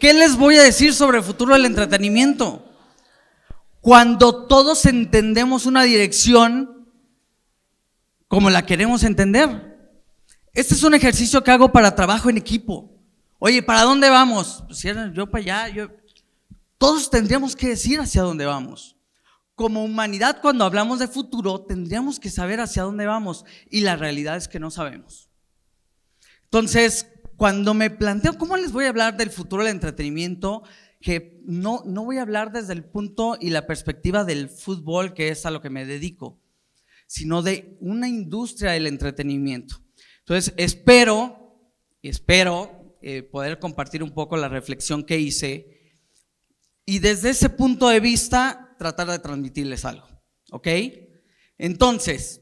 ¿Qué les voy a decir sobre el futuro del entretenimiento? Cuando todos entendemos una dirección como la queremos entender. Este es un ejercicio que hago para trabajo en equipo. Oye, ¿para dónde vamos? Pues, yo para allá, yo... Todos tendríamos que decir hacia dónde vamos. Como humanidad, cuando hablamos de futuro, tendríamos que saber hacia dónde vamos. Y la realidad es que no sabemos. Entonces, cuando me planteo cómo les voy a hablar del futuro del entretenimiento, que no, no voy a hablar desde el punto y la perspectiva del fútbol, que es a lo que me dedico, sino de una industria del entretenimiento. Entonces, espero, espero eh, poder compartir un poco la reflexión que hice y desde ese punto de vista tratar de transmitirles algo. ¿Ok? Entonces,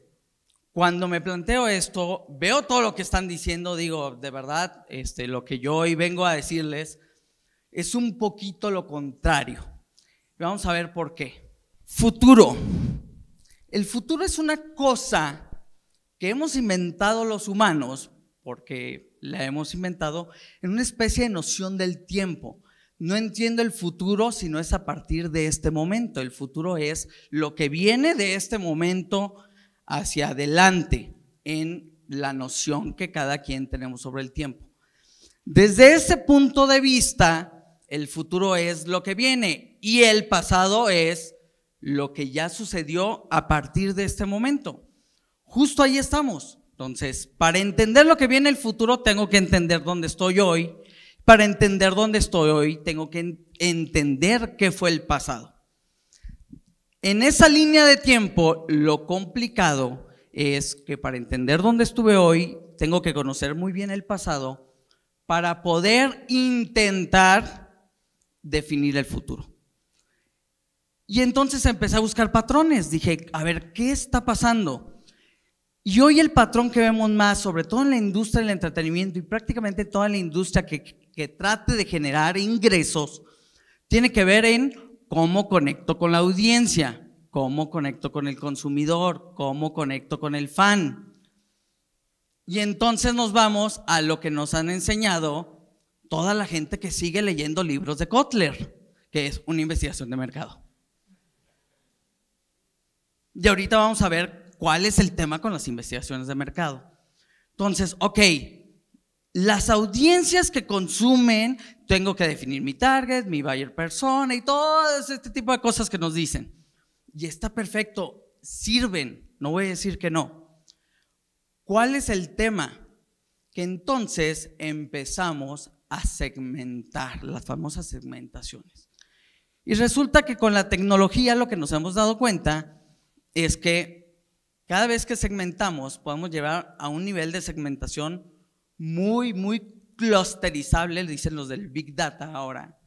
cuando me planteo esto, veo todo lo que están diciendo, digo, de verdad, este, lo que yo hoy vengo a decirles es un poquito lo contrario. Vamos a ver por qué. Futuro. El futuro es una cosa que hemos inventado los humanos, porque la hemos inventado, en una especie de noción del tiempo. No entiendo el futuro si no es a partir de este momento. El futuro es lo que viene de este momento hacia adelante en la noción que cada quien tenemos sobre el tiempo. Desde ese punto de vista, el futuro es lo que viene y el pasado es lo que ya sucedió a partir de este momento. Justo ahí estamos. Entonces, para entender lo que viene el futuro, tengo que entender dónde estoy hoy. Para entender dónde estoy hoy, tengo que entender qué fue el pasado. En esa línea de tiempo, lo complicado es que para entender dónde estuve hoy, tengo que conocer muy bien el pasado para poder intentar definir el futuro. Y entonces empecé a buscar patrones. Dije, a ver, ¿qué está pasando? Y hoy el patrón que vemos más, sobre todo en la industria del entretenimiento y prácticamente toda la industria que, que trate de generar ingresos, tiene que ver en cómo conecto con la audiencia, cómo conecto con el consumidor, cómo conecto con el fan. Y entonces nos vamos a lo que nos han enseñado toda la gente que sigue leyendo libros de Kotler, que es una investigación de mercado. Y ahorita vamos a ver cuál es el tema con las investigaciones de mercado. Entonces, ok, las audiencias que consumen tengo que definir mi target, mi buyer persona y todo este tipo de cosas que nos dicen. Y está perfecto, sirven, no voy a decir que no. ¿Cuál es el tema? Que entonces empezamos a segmentar, las famosas segmentaciones. Y resulta que con la tecnología lo que nos hemos dado cuenta es que cada vez que segmentamos podemos llevar a un nivel de segmentación muy, muy clusterizable, dicen los del Big Data ahora,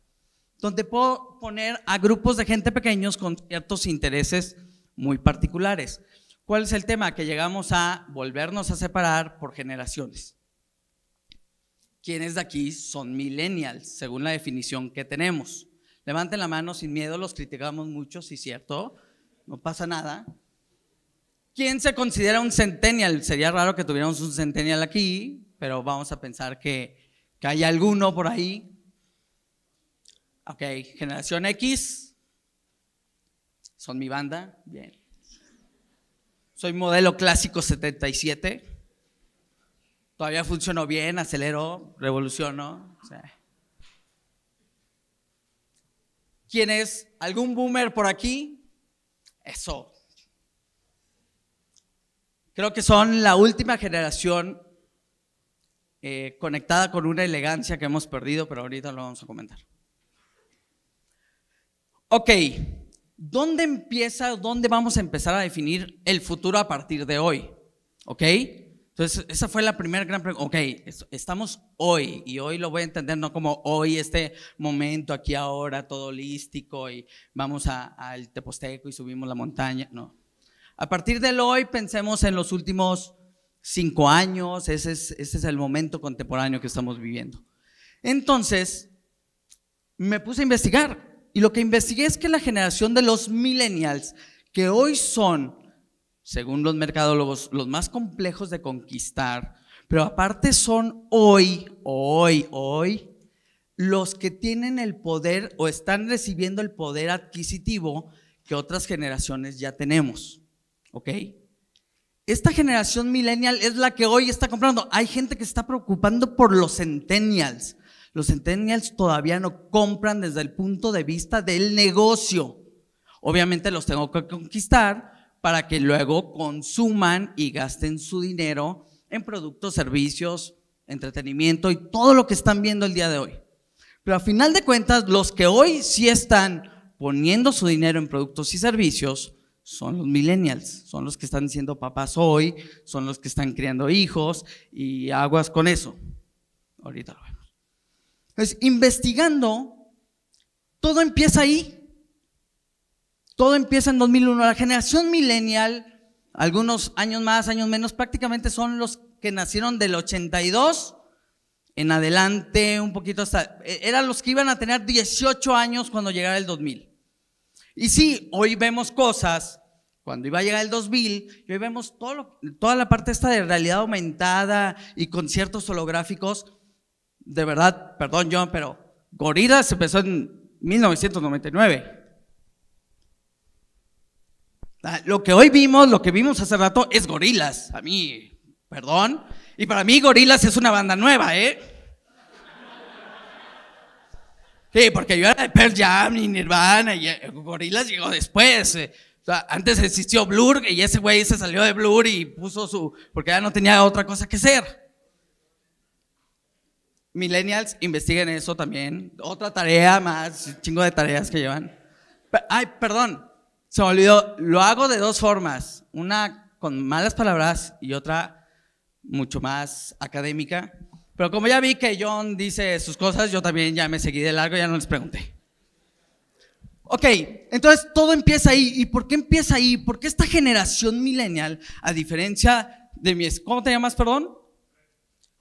donde puedo poner a grupos de gente pequeños con ciertos intereses muy particulares. ¿Cuál es el tema? Que llegamos a volvernos a separar por generaciones. ¿Quiénes de aquí son millennials, según la definición que tenemos? Levanten la mano sin miedo, los criticamos mucho, si es cierto, no pasa nada. ¿Quién se considera un centennial? Sería raro que tuviéramos un centennial aquí, pero vamos a pensar que ¿Que hay alguno por ahí? Ok, generación X. Son mi banda. Bien. Soy modelo clásico 77. Todavía funcionó bien, aceleró, revolucionó. ¿Quién es? ¿Algún boomer por aquí? Eso. Creo que son la última generación eh, conectada con una elegancia que hemos perdido, pero ahorita lo vamos a comentar. Ok, ¿dónde empieza, dónde vamos a empezar a definir el futuro a partir de hoy? ¿Ok? Entonces, esa fue la primera gran pregunta. Ok, estamos hoy y hoy lo voy a entender no como hoy, este momento, aquí ahora, todo holístico y vamos al Teposteco y subimos la montaña. No. A partir del hoy pensemos en los últimos cinco años, ese es, el momento contemporáneo que estamos viviendo. Entonces, me puse a investigar y lo que investigué es que la generación de los millennials, que hoy son, según los mercadólogos, los más complejos de conquistar, pero aparte son hoy, hoy, hoy, los que tienen el poder o están recibiendo el poder adquisitivo que otras generaciones ya tenemos. ¿Ok? esta generación millennial es la que hoy está comprando. Hay gente que está preocupando por los centennials. Los centennials todavía no compran desde el punto de vista del negocio. Obviamente los tengo que conquistar para que luego consuman y gasten su dinero en productos, servicios, entretenimiento y todo lo que están viendo el día de hoy. Pero a final de cuentas, los que hoy sí están poniendo su dinero en productos y servicios son los millennials, son los que están siendo papás hoy, son los que están criando hijos y aguas con eso. Ahorita lo vemos. Entonces, investigando, todo empieza ahí. Todo empieza en 2001. La generación millennial, algunos años más, años menos, prácticamente son los que nacieron del 82 en adelante, un poquito hasta... E-, eran los que iban a tener 18 años cuando llegara el 2000. Y sí, hoy vemos cosas, cuando iba a llegar el 2000, y hoy vemos todo toda la parte esta de realidad aumentada y conciertos holográficos. De verdad, perdón John, pero Gorilas empezó en 1999. Ah, lo que hoy vimos, lo que vimos hace rato es Gorilas. A mí, perdón. Y para mí Gorilas es una banda nueva, ¿eh? Sí, porque yo era de Pearl Jam y Nirvana y eh, Gorillaz llegó después. Eh. antes existió Blur y ese güey se salió de Blur y puso su... porque ya no tenía otra cosa que ser. Millennials, investiguen eso también. Otra tarea más, chingo de tareas que llevan. Ay, perdón, se me olvidó. Lo hago de dos formas. Una con malas palabras y otra mucho más académica. Pero como ya vi que John dice sus cosas, yo también ya me seguí de largo, ya no les pregunté. Ok, entonces todo empieza ahí. ¿Y por qué empieza ahí? Porque esta generación milenial, a diferencia de mi... ¿Cómo te llamas, perdón?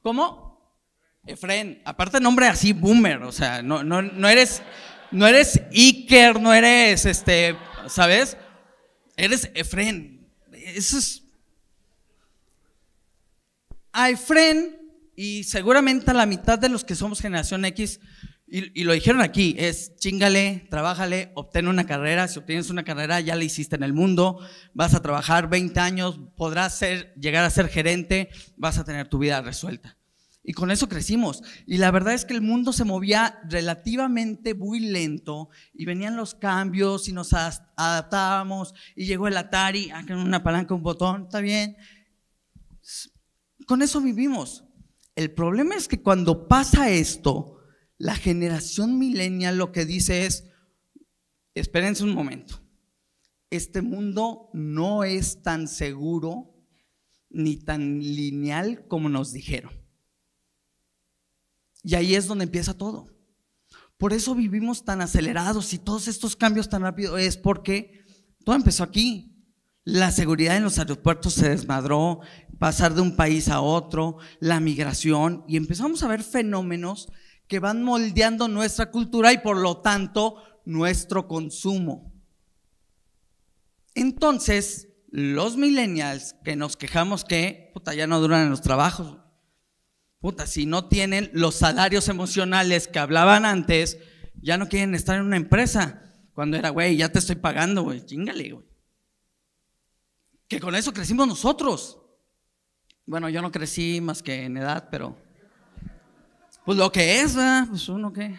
¿Cómo? Efren. Aparte nombre así, boomer. O sea, no, no, no eres... No eres Iker, no eres este... ¿Sabes? Eres Efren. Eso es... Efren y seguramente a la mitad de los que somos generación X, y, lo dijeron aquí, es chingale, trabájale, obtén una carrera, si obtienes una carrera ya la hiciste en el mundo, vas a trabajar 20 años, podrás ser, llegar a ser gerente, vas a tener tu vida resuelta. Y con eso crecimos. Y la verdad es que el mundo se movía relativamente muy lento y venían los cambios y nos adaptábamos y llegó el Atari, ah, una palanca, un botón, está bien. Con eso vivimos. El problema es que cuando pasa esto, la generación milenial lo que dice es, espérense un momento, este mundo no es tan seguro ni tan lineal como nos dijeron. Y ahí es donde empieza todo. Por eso vivimos tan acelerados y todos estos cambios tan rápidos es porque todo empezó aquí, la seguridad en los aeropuertos se desmadró, pasar de un país a otro, la migración, y empezamos a ver fenómenos que van moldeando nuestra cultura y por lo tanto nuestro consumo. Entonces, los millennials que nos quejamos que, puta, ya no duran en los trabajos, puta, si no tienen los salarios emocionales que hablaban antes, ya no quieren estar en una empresa. Cuando era, güey, ya te estoy pagando, güey, chingale, güey que con eso crecimos nosotros. Bueno, yo no crecí más que en edad, pero pues lo que es, ¿verdad? pues uno que...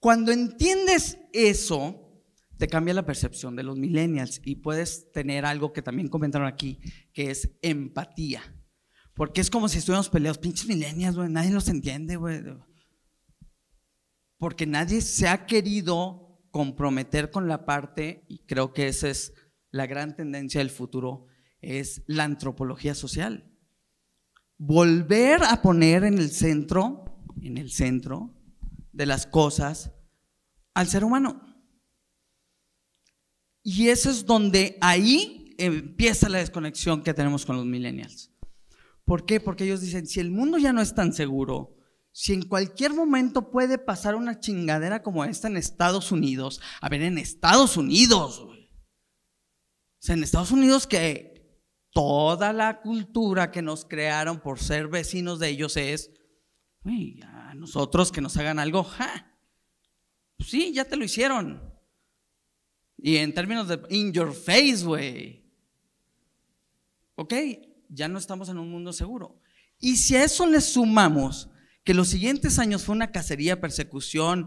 Cuando entiendes eso, te cambia la percepción de los millennials y puedes tener algo que también comentaron aquí, que es empatía. Porque es como si estuviéramos peleados, pinches millennials, güey, nadie los entiende, güey. Porque nadie se ha querido comprometer con la parte, y creo que esa es la gran tendencia del futuro, es la antropología social. Volver a poner en el centro, en el centro de las cosas, al ser humano. Y eso es donde ahí empieza la desconexión que tenemos con los millennials. ¿Por qué? Porque ellos dicen, si el mundo ya no es tan seguro, si en cualquier momento puede pasar una chingadera como esta en Estados Unidos, a ver, en Estados Unidos, O sea, en Estados Unidos que toda la cultura que nos crearon por ser vecinos de ellos es, a nosotros que nos hagan algo, ja, sí, ya te lo hicieron. Y en términos de in your face, güey. Ok, ya no estamos en un mundo seguro. Y si a eso le sumamos que los siguientes años fue una cacería, persecución,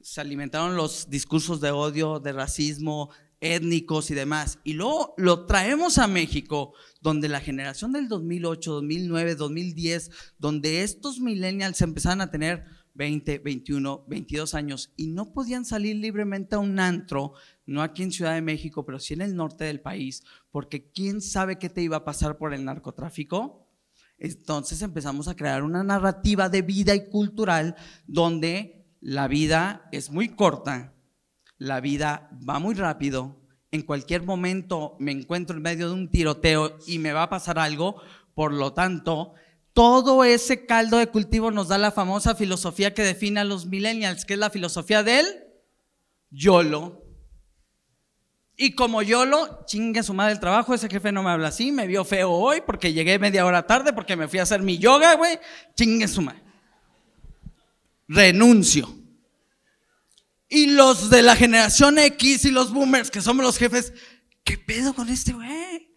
se alimentaron los discursos de odio, de racismo, étnicos y demás. Y luego lo traemos a México, donde la generación del 2008, 2009, 2010, donde estos millennials empezaban a tener 20, 21, 22 años y no podían salir libremente a un antro, no aquí en Ciudad de México, pero sí en el norte del país, porque quién sabe qué te iba a pasar por el narcotráfico entonces empezamos a crear una narrativa de vida y cultural donde la vida es muy corta, la vida va muy rápido, en cualquier momento me encuentro en medio de un tiroteo y me va a pasar algo, por lo tanto, todo ese caldo de cultivo nos da la famosa filosofía que define a los millennials, que es la filosofía del YOLO. Y como yo lo chingue su madre el trabajo, ese jefe no me habla así, me vio feo hoy porque llegué media hora tarde porque me fui a hacer mi yoga, güey, chingue su madre. Renuncio. Y los de la generación X y los boomers, que somos los jefes, ¿qué pedo con este güey?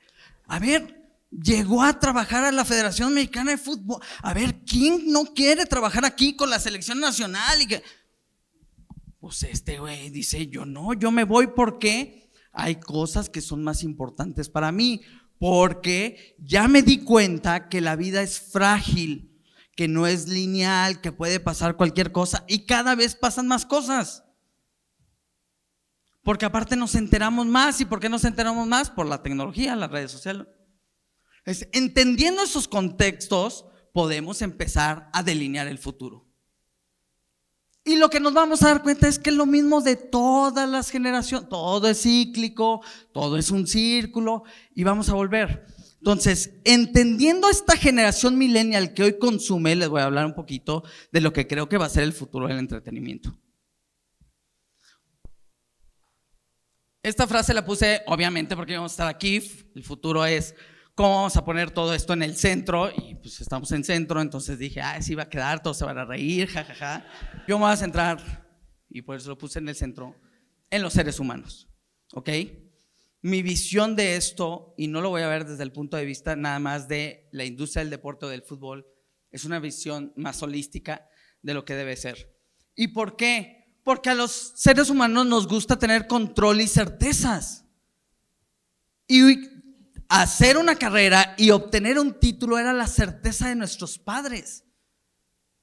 A ver, llegó a trabajar a la Federación Mexicana de Fútbol. A ver, ¿quién no quiere trabajar aquí con la selección nacional? Y que... Pues este güey dice, yo no, yo me voy porque hay cosas que son más importantes para mí, porque ya me di cuenta que la vida es frágil, que no es lineal, que puede pasar cualquier cosa y cada vez pasan más cosas. Porque aparte nos enteramos más. ¿Y por qué nos enteramos más? Por la tecnología, las redes sociales. entendiendo esos contextos, podemos empezar a delinear el futuro. Y lo que nos vamos a dar cuenta es que es lo mismo de todas las generaciones, todo es cíclico, todo es un círculo y vamos a volver. Entonces, entendiendo esta generación millennial que hoy consume, les voy a hablar un poquito de lo que creo que va a ser el futuro del entretenimiento. Esta frase la puse obviamente porque vamos a estar aquí, el futuro es ¿cómo vamos a poner todo esto en el centro? Y pues estamos en centro, entonces dije, ah, sí va a quedar, todos se van a reír, jajaja. Ja, ja. Yo me voy a centrar, y por eso lo puse en el centro, en los seres humanos, ¿ok? Mi visión de esto, y no lo voy a ver desde el punto de vista nada más de la industria del deporte o del fútbol, es una visión más holística de lo que debe ser. ¿Y por qué? Porque a los seres humanos nos gusta tener control y certezas. Y hacer una carrera y obtener un título era la certeza de nuestros padres.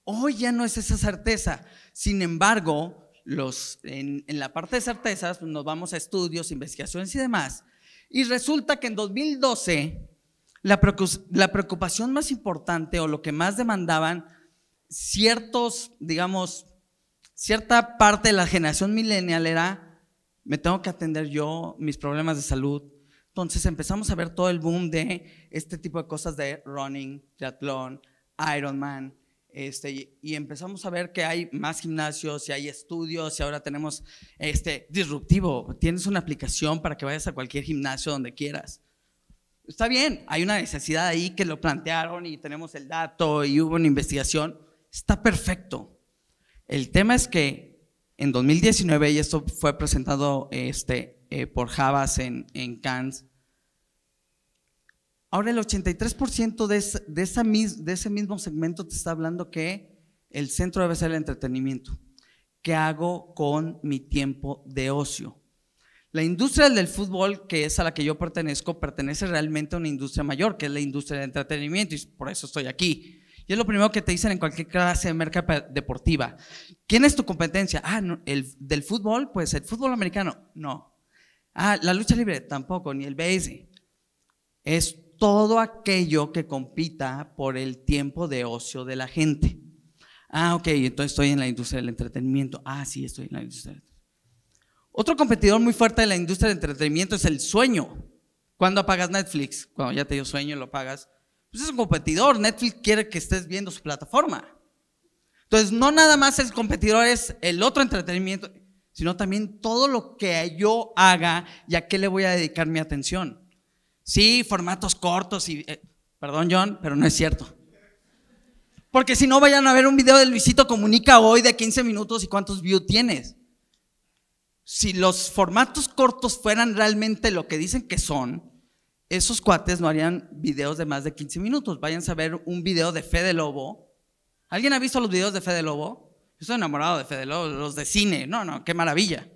Hoy ya no es esa certeza. Sin embargo, los, en, la parte de certezas pues, nos vamos a estudios, investigaciones y demás. Y resulta que en 2012 la, preocupación más importante o lo que más demandaban ciertos, digamos, cierta parte de la generación millennial era, me tengo que atender yo mis problemas de salud, entonces empezamos a ver todo el boom de este tipo de cosas de running, triatlón, Ironman, este, y empezamos a ver que hay más gimnasios y hay estudios y ahora tenemos este disruptivo. Tienes una aplicación para que vayas a cualquier gimnasio donde quieras. Está bien, hay una necesidad ahí que lo plantearon y tenemos el dato y hubo una investigación. Está perfecto. El tema es que en 2019, y esto fue presentado este, eh, por Javas en, en Cannes, Ahora el 83% de, ese, de ese mismo segmento te está hablando que el centro debe ser el entretenimiento. ¿Qué hago con mi tiempo de ocio? La industria del fútbol, que es a la que yo pertenezco, pertenece realmente a una industria mayor, que es la industria del entretenimiento, y por eso estoy aquí. Y es lo primero que te dicen en cualquier clase de merca deportiva. ¿Quién es tu competencia? Ah, el, del fútbol, pues el fútbol americano, no. Ah, la lucha libre, tampoco, ni el base. Es todo aquello que compita por el tiempo de ocio de la gente. Ah, ok, entonces estoy en la industria del entretenimiento. Ah, sí, estoy en la industria del otro competidor muy fuerte de la industria del entretenimiento es el sueño. Cuando apagas Netflix? Cuando ya te dio sueño y lo apagas. Pues es un competidor. Netflix quiere que estés viendo su plataforma. Entonces, no nada más el competidor es el otro entretenimiento, sino también todo lo que yo haga y a qué le voy a dedicar mi atención. Sí, formatos cortos y... Eh, perdón John, pero no es cierto. Porque si no, vayan a ver un video de Luisito Comunica hoy de 15 minutos y cuántos views tienes. Si los formatos cortos fueran realmente lo que dicen que son, esos cuates no harían videos de más de 15 minutos. Vayan a ver un video de Fede Lobo. ¿Alguien ha visto los videos de Fede Lobo? Yo estoy enamorado de Fede Lobo, los de cine. No, no, qué maravilla.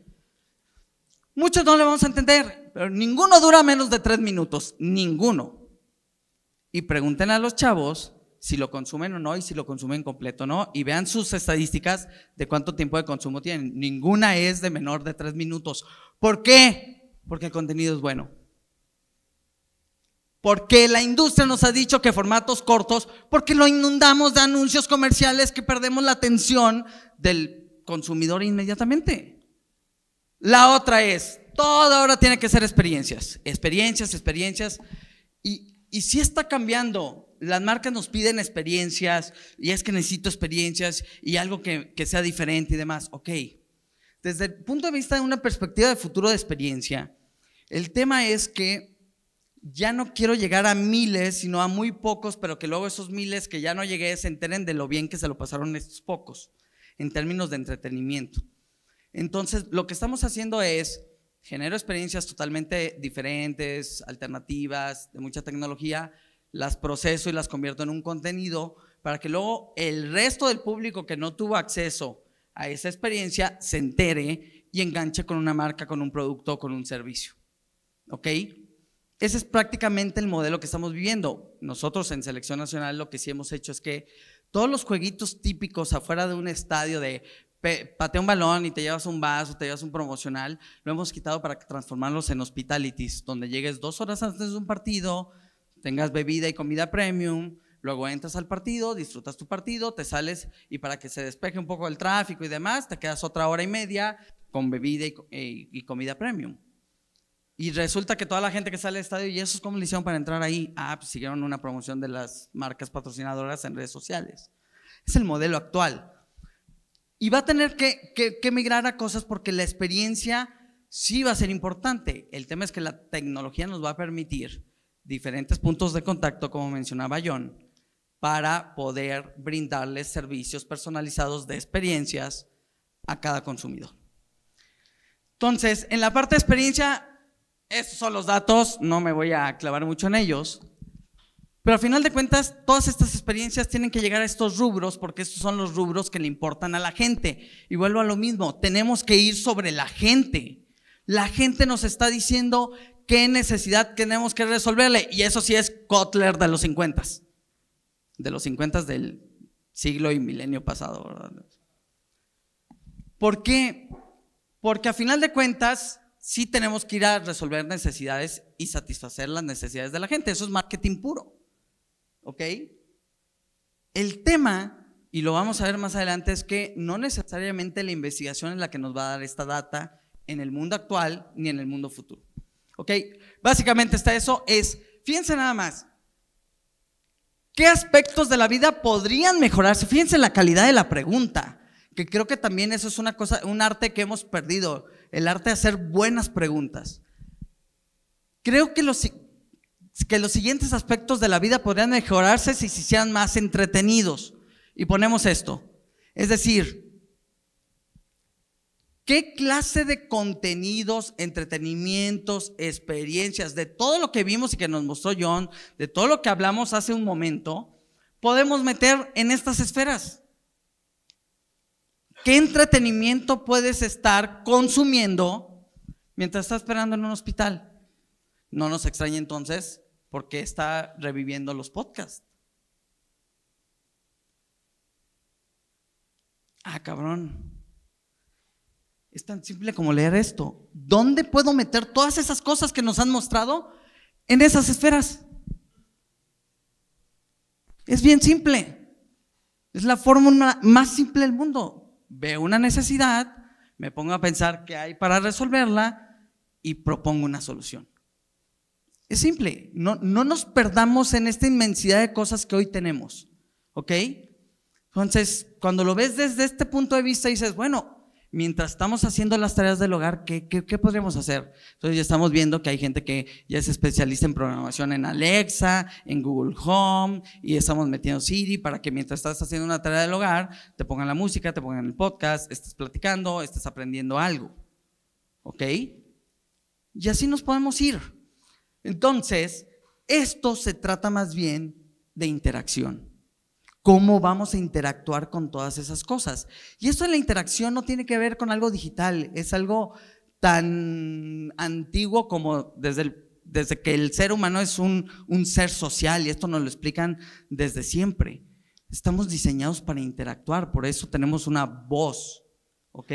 Muchos no le vamos a entender, pero ninguno dura menos de tres minutos, ninguno. Y pregunten a los chavos si lo consumen o no y si lo consumen completo o no, y vean sus estadísticas de cuánto tiempo de consumo tienen. Ninguna es de menor de tres minutos. ¿Por qué? Porque el contenido es bueno. Porque la industria nos ha dicho que formatos cortos, porque lo inundamos de anuncios comerciales que perdemos la atención del consumidor inmediatamente. La otra es, todo ahora tiene que ser experiencias, experiencias, experiencias. Y, y está cambiando. Las marcas nos piden experiencias y es que necesito experiencias y algo que, que sea diferente y demás. Ok. Desde el punto de vista de una perspectiva de futuro de experiencia, el tema es que ya no quiero llegar a miles, sino a muy pocos, pero que luego esos miles que ya no llegué se enteren de lo bien que se lo pasaron estos pocos en términos de entretenimiento. Entonces, lo que estamos haciendo es, generar experiencias totalmente diferentes, alternativas, de mucha tecnología, las proceso y las convierto en un contenido para que luego el resto del público que no tuvo acceso a esa experiencia se entere y enganche con una marca, con un producto, con un servicio. ¿Ok? Ese es prácticamente el modelo que estamos viviendo. Nosotros en Selección Nacional lo que sí hemos hecho es que todos los jueguitos típicos afuera de un estadio de patea un balón y te llevas un vaso, te llevas un promocional, lo hemos quitado para transformarlos en hospitalities, donde llegues dos horas antes de un partido, tengas bebida y comida premium, luego entras al partido, disfrutas tu partido, te sales y para que se despeje un poco el tráfico y demás, te quedas otra hora y media con bebida y, eh, comida premium. Y resulta que toda la gente que sale del estadio, ¿y eso es como le hicieron para entrar ahí? Ah, pues siguieron una promoción de las marcas patrocinadoras en redes sociales. Es el modelo actual. Y va a tener que, migrar a cosas porque la experiencia sí va a ser importante. El tema es que la tecnología nos va a permitir diferentes puntos de contacto, como mencionaba John, para poder brindarles servicios personalizados de experiencias a cada consumidor. Entonces, en la parte de experiencia, esos son los datos, no me voy a clavar mucho en ellos, pero a final de cuentas, todas estas experiencias tienen que llegar a estos rubros porque estos son los rubros que le importan a la gente. Y vuelvo a lo mismo, tenemos que ir sobre la gente. La gente nos está diciendo qué necesidad tenemos que resolverle. Y eso sí es Kotler de los 50. De los 50 del siglo y milenio pasado, ¿verdad? ¿Por qué? Porque a final de cuentas, sí tenemos que ir a resolver necesidades y satisfacer las necesidades de la gente. Eso es marketing puro. ¿ok? El tema, y lo vamos a ver más adelante, es que no necesariamente la investigación es la que nos va a dar esta data en el mundo actual ni en el mundo futuro. ¿Ok? Básicamente está eso, es, fíjense nada más, ¿qué aspectos de la vida podrían mejorarse? Fíjense la calidad de la pregunta, que creo que también eso es una cosa, un arte que hemos perdido, el arte de hacer buenas preguntas. Creo que los, que los siguientes aspectos de la vida podrían mejorarse si se hicieran más entretenidos. Y ponemos esto. Es decir, ¿qué clase de contenidos, entretenimientos, experiencias, de todo lo que vimos y que nos mostró John, de todo lo que hablamos hace un momento, podemos meter en estas esferas? ¿Qué entretenimiento puedes estar consumiendo mientras estás esperando en un hospital? No nos extraña entonces porque está reviviendo los podcasts? Ah, cabrón. Es tan simple como leer esto. ¿Dónde puedo meter todas esas cosas que nos han mostrado en esas esferas? Es bien simple. Es la fórmula más simple del mundo. Veo una necesidad, me pongo a pensar qué hay para resolverla y propongo una solución. Es simple, no, no nos perdamos en esta inmensidad de cosas que hoy tenemos, ¿ok? Entonces, cuando lo ves desde este punto de vista, dices, bueno, mientras estamos haciendo las tareas del hogar, ¿qué, qué, podríamos hacer? Entonces ya estamos viendo que hay gente que ya es especialista en programación en Alexa, en Google Home, y estamos metiendo Siri para que mientras estás haciendo una tarea del hogar, te pongan la música, te pongan el podcast, estés platicando, estés aprendiendo algo. ¿Ok? Y así nos podemos ir. Entonces, esto se trata más bien de interacción. ¿Cómo vamos a interactuar con todas esas cosas? Y esto de la interacción no tiene que ver con algo digital, es algo tan antiguo como desde, que el ser humano es un, un ser social, y esto nos lo explican desde siempre. Estamos diseñados para interactuar, por eso tenemos una voz, ¿ok?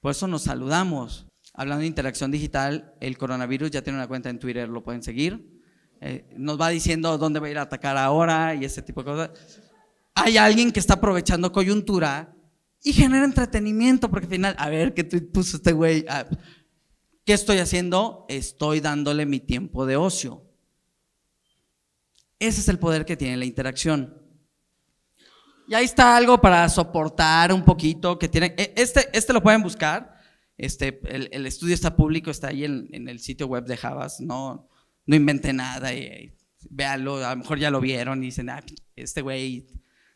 Por eso nos saludamos, Hablando de interacción digital, el coronavirus ya tiene una cuenta en Twitter, lo pueden seguir. Eh, nos va diciendo dónde va a ir a atacar ahora y ese tipo de cosas. Hay alguien que está aprovechando coyuntura y genera entretenimiento, porque al final, a ver, ¿qué puso este güey? Ah, ¿Qué estoy haciendo? Estoy dándole mi tiempo de ocio. Ese es el poder que tiene la interacción. Y ahí está algo para soportar un poquito que tiene. Eh, este, este lo pueden buscar. Este, el, el estudio está público, está ahí en, en, el sitio web de Javas, no, no inventé nada, y, véalo, a lo mejor ya lo vieron y dicen, ah, este güey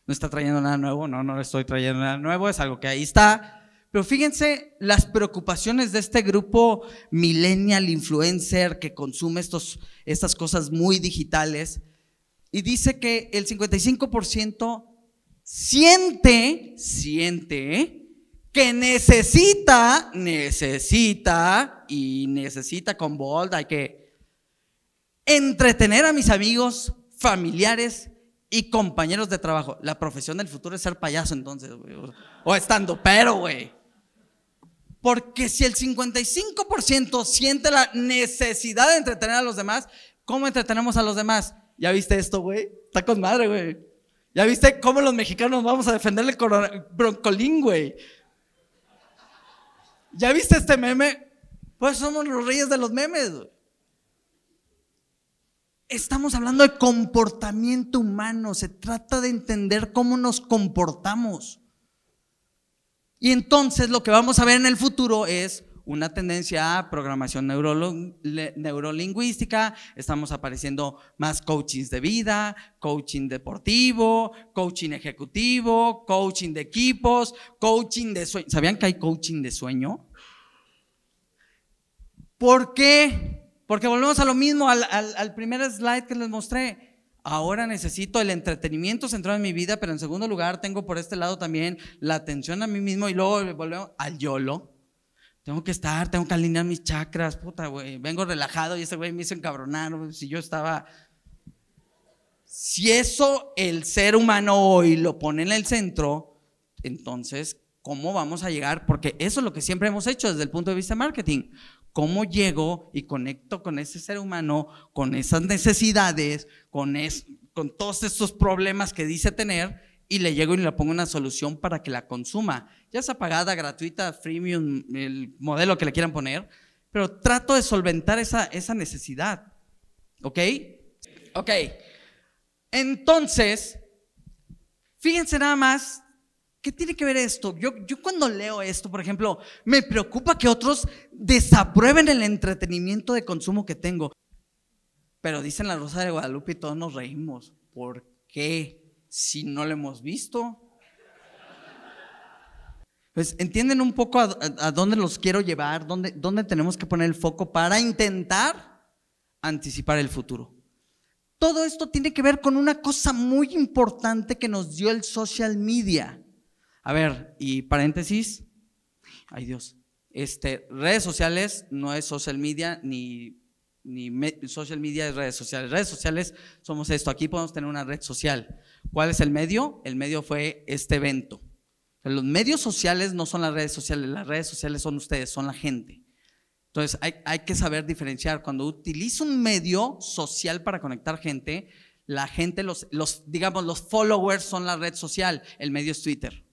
no está trayendo nada nuevo, no, no le estoy trayendo nada nuevo, es algo que ahí está. Pero fíjense las preocupaciones de este grupo millennial influencer que consume estos, estas cosas muy digitales y dice que el 55% siente, siente que necesita, necesita, y necesita con bold, hay que entretener a mis amigos, familiares y compañeros de trabajo. La profesión del futuro es ser payaso entonces, o estando pero, güey. Porque si el 55% siente la necesidad de entretener a los demás, ¿cómo entretenemos a los demás? ¿Ya viste esto, güey? Está con madre, güey. ¿Ya viste cómo los mexicanos vamos a defender el broncolín, güey? ¿Ya viste este meme? Pues somos los reyes de los memes. Estamos hablando de comportamiento humano. Se trata de entender cómo nos comportamos. Y entonces lo que vamos a ver en el futuro es una tendencia a programación neurolingüística, estamos apareciendo más coachings de vida, coaching deportivo, coaching ejecutivo, coaching de equipos, coaching de sueño. ¿Sabían que hay coaching de sueño? ¿Por qué? Porque volvemos a lo mismo, al, primer slide que les mostré ahora necesito el entretenimiento centrado en mi vida, pero en segundo lugar tengo por este lado también la atención a mí mismo y luego volvemos al YOLO. Tengo que estar, tengo que alinear mis chakras, puta, güey. Vengo relajado y ese güey me hizo encabronar, si yo estaba... Si eso el ser humano hoy lo pone en el centro, entonces, ¿cómo vamos a llegar? Porque eso es lo que siempre hemos hecho desde el punto de vista de marketing. ¿Cómo llego y conecto con ese ser humano, con esas necesidades, con, con todos esos problemas que dice tener? y le llego y le pongo una solución para que la consuma, ya sea pagada, gratuita, freemium, el modelo que le quieran poner, pero trato de solventar esa, esa necesidad. ¿Ok? Ok. Entonces, fíjense nada más, ¿qué tiene que ver esto? Yo, yo cuando leo esto, por ejemplo, me preocupa que otros desaprueben el entretenimiento de consumo que tengo. Pero dicen la Rosa de Guadalupe y todos nos reímos. ¿Por qué? si no lo hemos visto? Pues entienden un poco a, dónde los quiero llevar, dónde, dónde tenemos que poner el foco para intentar anticipar el futuro. Todo esto tiene que ver con una cosa muy importante que nos dio el social media. A ver, y paréntesis, ay Dios, este, redes sociales no es social media ni ni social media es redes sociales. Redes sociales somos esto. Aquí podemos tener una red social. ¿Cuál es el medio? El medio fue este evento. Los medios sociales no son las redes sociales, las redes sociales son ustedes, son la gente. Entonces hay, que saber diferenciar. Cuando utilizo un medio social para conectar gente, la gente, los, los, digamos, los followers son la red social, el medio es Twitter.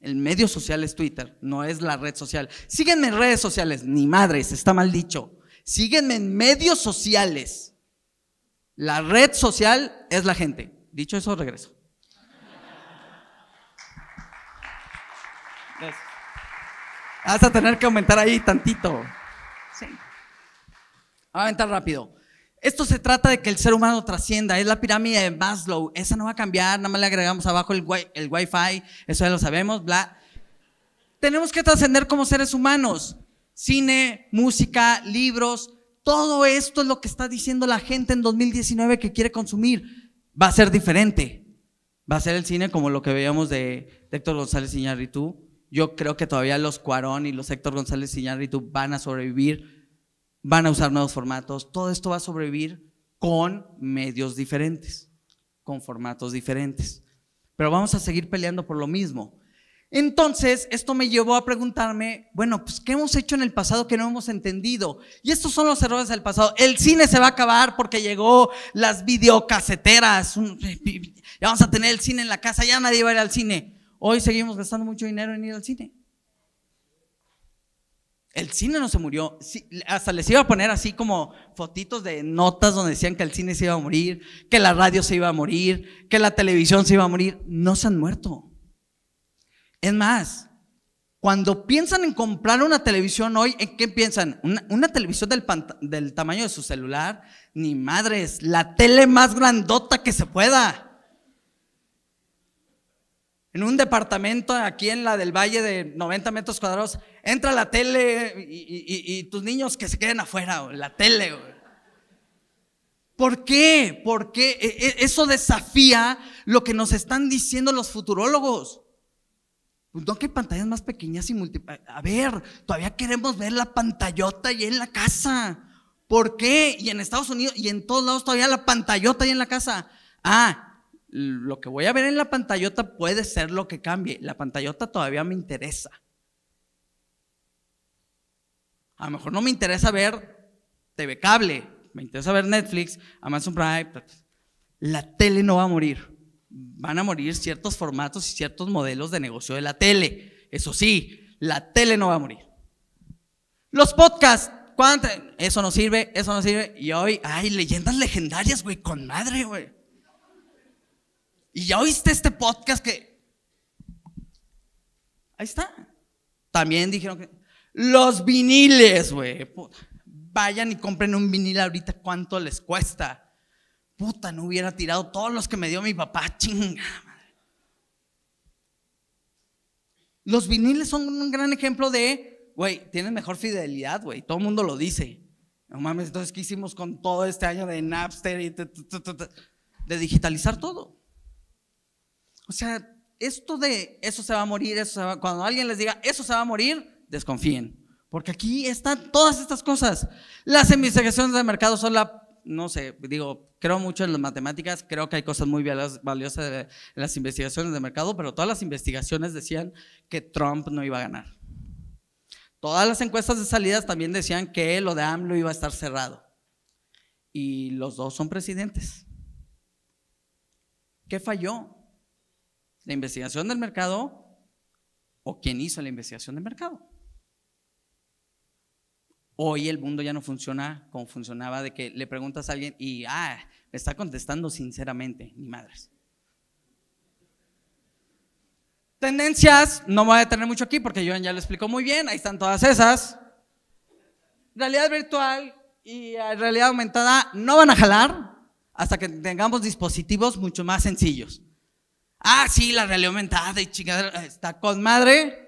El medio social es Twitter, no es la red social. Síguenme en redes sociales, ni madres, está mal dicho. Síguenme en medios sociales. La red social es la gente. Dicho eso, regreso. Gracias. Vas tener que aumentar ahí tantito. Sí. a aumentar rápido. Esto se trata de que el ser humano trascienda. Es la pirámide de Maslow. Esa no va a cambiar. Nada más le agregamos abajo el, wi el Wi-Fi. Eso ya lo sabemos. Bla. Tenemos que trascender como seres humanos. Cine, música, libros, todo esto es lo que está diciendo la gente en 2019 que quiere consumir. Va a ser diferente. Va a ser el cine como lo que veíamos de, Héctor González Iñárritu. Yo creo que todavía los Cuarón y los Héctor González Iñárritu van a sobrevivir, van a usar nuevos formatos. Todo esto va a sobrevivir con medios diferentes, con formatos diferentes. Pero vamos a seguir peleando por lo mismo. Entonces, esto me llevó a preguntarme, bueno, pues, ¿qué hemos hecho en el pasado que no hemos entendido? Y estos son los errores del pasado. El cine se va a acabar porque llegó las videocaseteras. ya vamos a tener el cine en la casa, ya nadie va a ir al cine. Hoy seguimos gastando mucho dinero en ir al cine. El cine no se murió. hasta les iba a poner así como fotitos de notas donde decían que el cine se iba a morir, que la radio se iba a morir, que la televisión se iba a morir. No se han muerto. Es más, cuando piensan en comprar una televisión hoy, ¿en qué piensan? Una, televisión del, tamaño de su celular, ni madres, la tele más grandota que se pueda. En un departamento aquí en la del Valle de 90 metros cuadrados, entra la tele y, tus niños que se queden afuera, la tele. ¿Por qué? Porque e, eso desafía lo que nos están diciendo los futurólogos. Pues, no que pantallas más pequeñas y A ver, todavía queremos ver la pantallota ahí en la casa. ¿Por qué? Y en Estados Unidos y en todos lados todavía la pantallota ahí en la casa. Ah, lo que voy a ver en la pantallota puede ser lo que cambie. La pantallota todavía me interesa. A lo mejor no me interesa ver TV cable, me interesa ver Netflix, Amazon Prime. La tele no va a morir van a morir ciertos formatos y ciertos modelos de negocio de la tele. Eso sí, la tele no va a morir. Los podcasts, ¿cuánto? eso no sirve, eso no sirve. Y hoy, ay, leyendas legendarias, güey, con madre, güey. Y ya oíste este podcast que... Ahí está. También dijeron que... Los viniles, güey. Vayan y compren un vinil ahorita, ¿cuánto les cuesta? puta, no hubiera tirado todos los que me dio mi papá, chinga. Madre. Los viniles son un gran ejemplo de, güey, tienen mejor fidelidad, güey, todo el mundo lo dice. No mames, entonces, ¿qué hicimos con todo este año de Napster y de digitalizar todo? O sea, esto de eso se va a morir, eso cuando alguien les diga eso se va a morir, desconfíen. Porque aquí están todas estas cosas. Las investigaciones de mercado son la no sé, digo, creo mucho en las matemáticas, creo que hay cosas muy valiosas en las investigaciones de mercado, pero todas las investigaciones decían que Trump no iba a ganar. Todas las encuestas de salidas también decían que lo de AMLO iba a estar cerrado. Y los dos son presidentes. ¿Qué falló? ¿La investigación del mercado o quién hizo la investigación del mercado? Hoy el mundo ya no funciona como funcionaba de que le preguntas a alguien y, ah, me está contestando sinceramente, ni madres. Tendencias, no me voy a detener mucho aquí porque yo ya lo explicó muy bien, ahí están todas esas. Realidad virtual y eh, realidad aumentada no van a jalar hasta que tengamos dispositivos mucho más sencillos. Ah, sí, la realidad aumentada y chingada está con madre,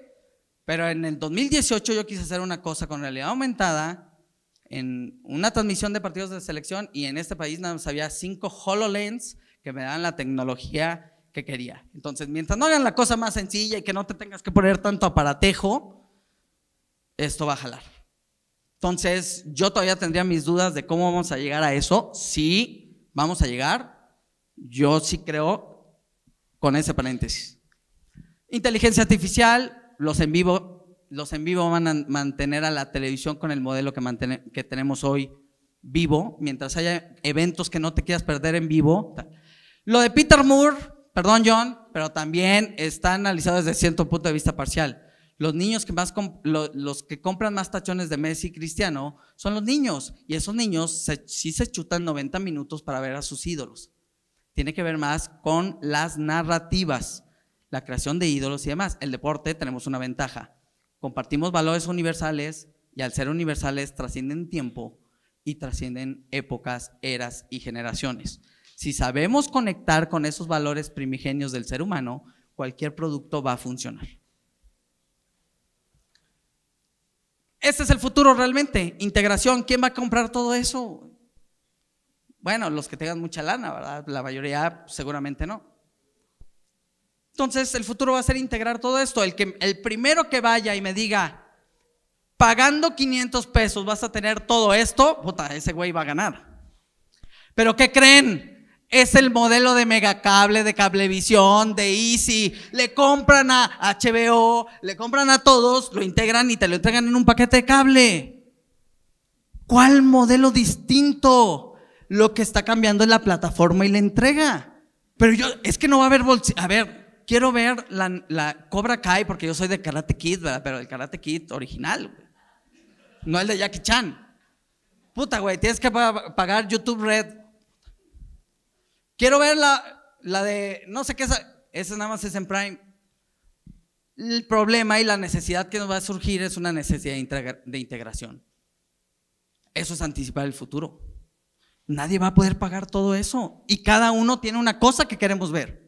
pero en el 2018 yo quise hacer una cosa con realidad aumentada en una transmisión de partidos de selección y en este país nada más había cinco HoloLens que me daban la tecnología que quería. Entonces, mientras no hagan la cosa más sencilla y que no te tengas que poner tanto aparatejo, esto va a jalar. Entonces, yo todavía tendría mis dudas de cómo vamos a llegar a eso. Sí, vamos a llegar. Yo sí creo con ese paréntesis. Inteligencia artificial, los en vivo, los en vivo van a mantener a la televisión con el modelo que, tenemos hoy vivo, mientras haya eventos que no te quieras perder en vivo. Lo de Peter Moore, perdón John, pero también está analizado desde cierto punto de vista parcial. Los niños que más los que compran más tachones de Messi y Cristiano son los niños y esos niños sí se chutan 90 minutos para ver a sus ídolos. Tiene que ver más con las narrativas la creación de ídolos y demás. El deporte tenemos una ventaja. Compartimos valores universales y al ser universales trascienden tiempo y trascienden épocas, eras y generaciones. Si sabemos conectar con esos valores primigenios del ser humano, cualquier producto va a funcionar. Este es el futuro realmente. Integración. ¿Quién va a comprar todo eso? Bueno, los que tengan mucha lana, ¿verdad? La mayoría seguramente no. Entonces el futuro va a ser integrar todo esto. El, que, el primero que vaya y me diga, pagando 500 pesos vas a tener todo esto, puta, ese güey va a ganar. Pero ¿qué creen? Es el modelo de megacable, de cablevisión, de Easy. Le compran a HBO, le compran a todos, lo integran y te lo entregan en un paquete de cable. ¿Cuál modelo distinto? Lo que está cambiando es la plataforma y la entrega. Pero yo, es que no va a haber bolsillo. A ver, quiero ver la, Cobra Kai porque yo soy de Karate Kid, ¿verdad? Pero el Karate Kid original, No el de Jackie Chan. Puta, güey, tienes que pagar YouTube Red. Quiero ver la, la de, no sé qué, esa, esa nada más es en Prime. El problema y la necesidad que nos va a surgir es una necesidad de integración. Eso es anticipar el futuro. Nadie va a poder pagar todo eso. Y cada uno tiene una cosa que queremos ver.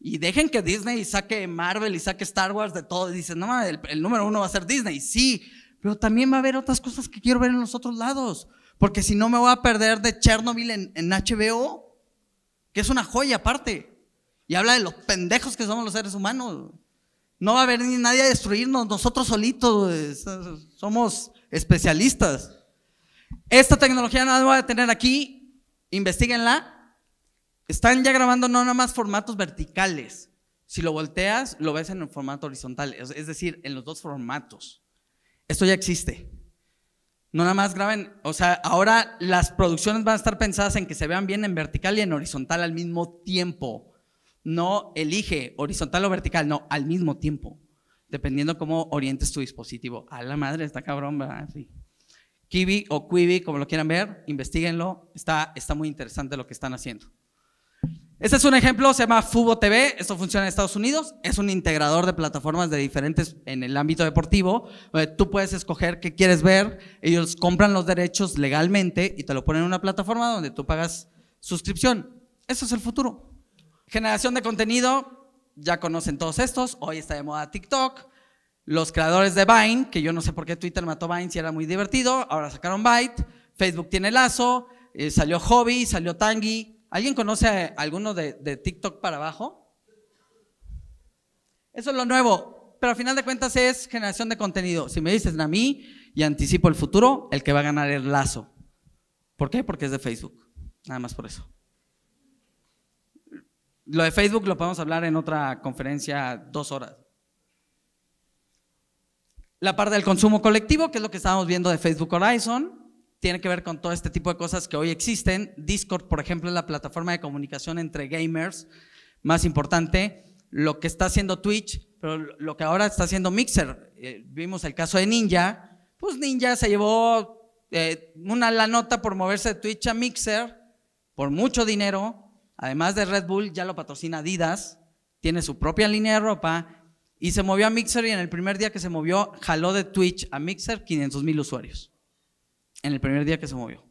Y dejen que Disney saque Marvel y saque Star Wars de todo. Y dicen, no, el, el número uno va a ser Disney. Sí, pero también va a haber otras cosas que quiero ver en los otros lados. Porque si no me voy a perder de Chernobyl en, HBO, que es una joya aparte. Y habla de los pendejos que somos los seres humanos. No va a haber ni nadie a destruirnos, nosotros solitos somos especialistas. Esta tecnología no la voy a tener aquí, investiguenla, están ya grabando no nada más formatos verticales. Si lo volteas, lo ves en el formato horizontal, es decir, en los dos formatos. Esto ya existe. No nada más graben, o sea, ahora las producciones van a estar pensadas en que se vean bien en vertical y en horizontal al mismo tiempo. No elige horizontal o vertical, no, al mismo tiempo. Dependiendo cómo orientes tu dispositivo. A la madre, está cabrón, ¿verdad? Kiwi o Quibi, como lo quieran ver, investiguenlo. Está, está muy interesante lo que están haciendo. Este es un ejemplo, se llama Fubo TV, esto funciona en Estados Unidos, es un integrador de plataformas de diferentes en el ámbito deportivo, donde tú puedes escoger qué quieres ver, ellos compran los derechos legalmente y te lo ponen en una plataforma donde tú pagas suscripción. Eso es el futuro. Generación de contenido, ya conocen todos estos, hoy está de moda TikTok, los creadores de Vine, que yo no sé por qué Twitter mató Vine si era muy divertido, ahora sacaron Byte, Facebook tiene Lazo, eh, salió Hobby, salió Tangi, ¿Alguien conoce a alguno de, TikTok para abajo? Eso es lo nuevo, pero al final de cuentas es generación de contenido. Si me dices a mí y anticipo el futuro, el que va a ganar es Lazo. ¿Por qué? Porque es de Facebook. Nada más por eso. Lo de Facebook lo podemos hablar en otra conferencia dos horas. La parte del consumo colectivo, que es lo que estábamos viendo de Facebook Horizon, tiene que ver con todo este tipo de cosas que hoy existen. Discord, por ejemplo, es la plataforma de comunicación entre gamers más importante. Lo que está haciendo Twitch, pero lo que ahora está haciendo Mixer. Eh, vimos el caso de Ninja. Pues Ninja se llevó eh, una la nota por moverse de Twitch a Mixer por mucho dinero. Además de Red Bull, ya lo patrocina Adidas. Tiene su propia línea de ropa. Y se movió a Mixer y en el primer día que se movió, jaló de Twitch a Mixer 500 mil usuarios en el primer día que se movió.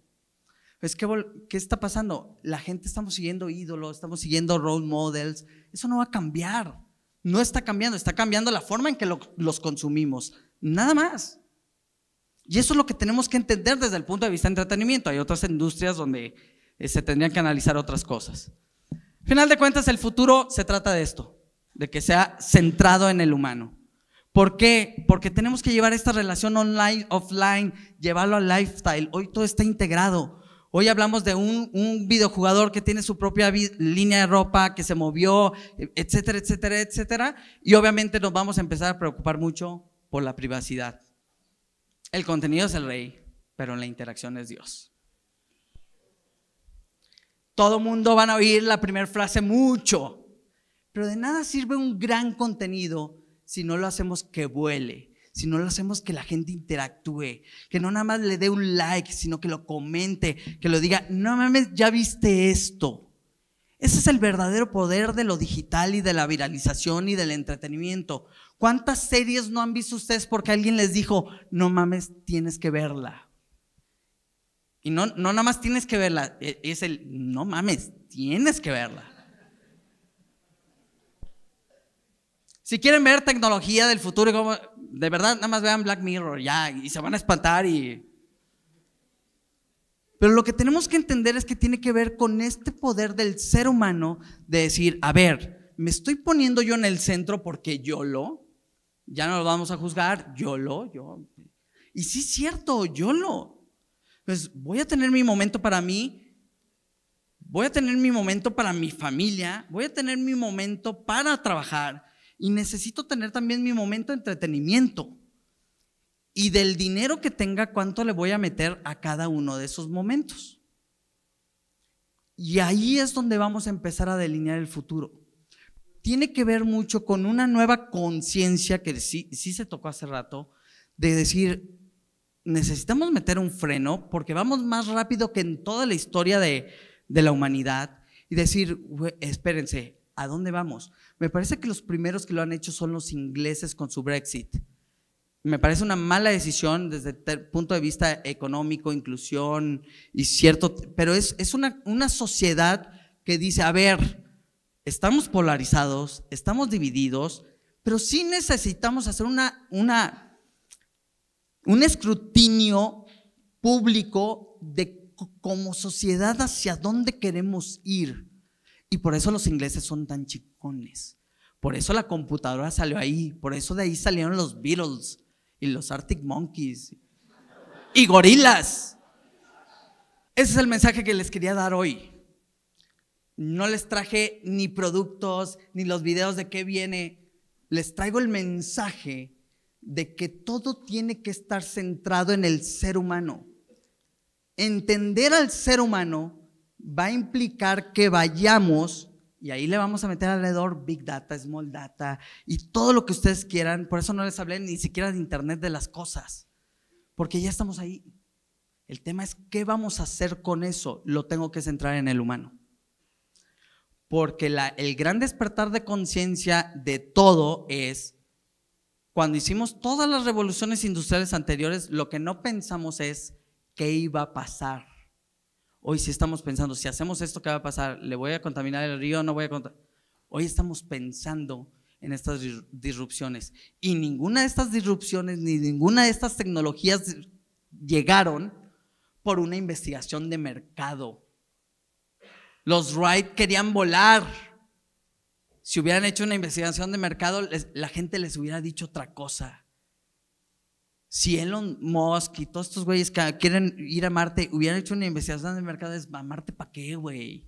Es que, ¿qué está pasando? La gente estamos siguiendo ídolos, estamos siguiendo role models. Eso no va a cambiar. No está cambiando, está cambiando la forma en que los consumimos. Nada más. Y eso es lo que tenemos que entender desde el punto de vista de entretenimiento. Hay otras industrias donde eh, se tendrían que analizar otras cosas. final de cuentas, el futuro se trata de esto, de que sea centrado en el humano. ¿Por qué? Porque tenemos que llevar esta relación online, offline, llevarlo al lifestyle. Hoy todo está integrado. Hoy hablamos de un, un videojugador que tiene su propia línea de ropa, que se movió, etcétera, etcétera, etcétera. Y obviamente nos vamos a empezar a preocupar mucho por la privacidad. El contenido es el rey, pero la interacción es Dios. Todo mundo van a oír la primera frase mucho, pero de nada sirve un gran contenido si no lo hacemos que vuele, si no lo hacemos que la gente interactúe, que no nada más le dé un like, sino que lo comente, que lo diga, no mames, ya viste esto. Ese es el verdadero poder de lo digital y de la viralización y del entretenimiento. ¿Cuántas series no han visto ustedes porque alguien les dijo, no mames, tienes que verla? Y no, no nada más tienes que verla, e, es el, no mames, tienes que verla. Si quieren ver tecnología del futuro, de verdad, nada más vean Black Mirror, ya, y se van a espantar y... Pero lo que tenemos que entender es que tiene que ver con este poder del ser humano de decir, a ver, me estoy poniendo yo en el centro porque yo lo, ya no lo vamos a juzgar, yo lo, yo. Y sí es cierto, yo lo. Pues voy a tener mi momento para mí, voy a tener mi momento para mi familia, voy a tener mi momento para trabajar, y necesito tener también mi momento de entretenimiento. Y del dinero que tenga, cuánto le voy a meter a cada uno de esos momentos. Y ahí es donde vamos a empezar a delinear el futuro. Tiene que ver mucho con una nueva conciencia que sí, sí se tocó hace rato, de decir, necesitamos meter un freno porque vamos más rápido que en toda la historia de, de la humanidad y decir, espérense, ¿a dónde vamos? Me parece que los primeros que lo han hecho son los ingleses con su Brexit. Me parece una mala decisión desde el punto de vista económico, inclusión y cierto, pero es, una, sociedad que dice, a ver, estamos polarizados, estamos divididos, pero sí necesitamos hacer una, una, un escrutinio público de como sociedad hacia dónde queremos ir. Y por eso los ingleses son tan chicones. Por eso la computadora salió ahí. Por eso de ahí salieron los Beatles y los Arctic Monkeys y gorilas. Ese es el mensaje que les quería dar hoy. No les traje ni productos, ni los videos de qué viene. Les traigo el mensaje de que todo tiene que estar centrado en el ser humano. Entender al ser humano va a implicar que vayamos, y ahí le vamos a meter alrededor Big Data, Small Data y todo lo que ustedes quieran. Por eso no les hablé ni siquiera de Internet de las Cosas, porque ya estamos ahí. El tema es qué vamos a hacer con eso. Lo tengo que centrar en el humano. Porque el gran despertar de conciencia de todo es, cuando hicimos todas las revoluciones industriales anteriores, lo que no pensamos es qué iba a pasar Hoy sí estamos pensando, si hacemos esto, ¿qué va a pasar? ¿Le voy a contaminar el río? ¿No voy a contaminar? Hoy estamos pensando en estas disrupciones. Y ninguna de estas disrupciones, ni ninguna de estas tecnologías llegaron por una investigación de mercado. Los Wright querían volar. Si hubieran hecho una investigación de mercado, la gente les hubiera dicho otra cosa. Si Elon Musk y todos estos güeyes que quieren ir a Marte hubieran hecho una investigación de mercado, es ¿a Marte para qué, güey?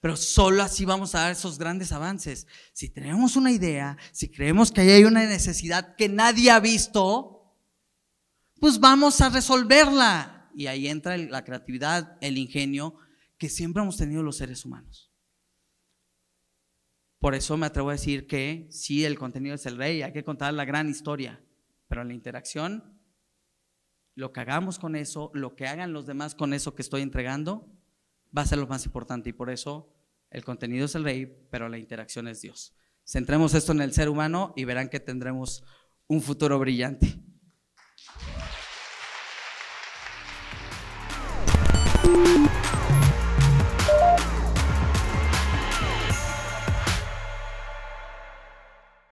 Pero solo así vamos a dar esos grandes avances. Si tenemos una idea, si creemos que ahí hay una necesidad que nadie ha visto, pues vamos a resolverla. Y ahí entra la creatividad, el ingenio que siempre hemos tenido los seres humanos. Por eso me atrevo a decir que sí, el contenido es el rey, hay que contar la gran historia. Pero la interacción, lo que hagamos con eso, lo que hagan los demás con eso que estoy entregando, va a ser lo más importante. Y por eso el contenido es el rey, pero la interacción es Dios. Centremos esto en el ser humano y verán que tendremos un futuro brillante.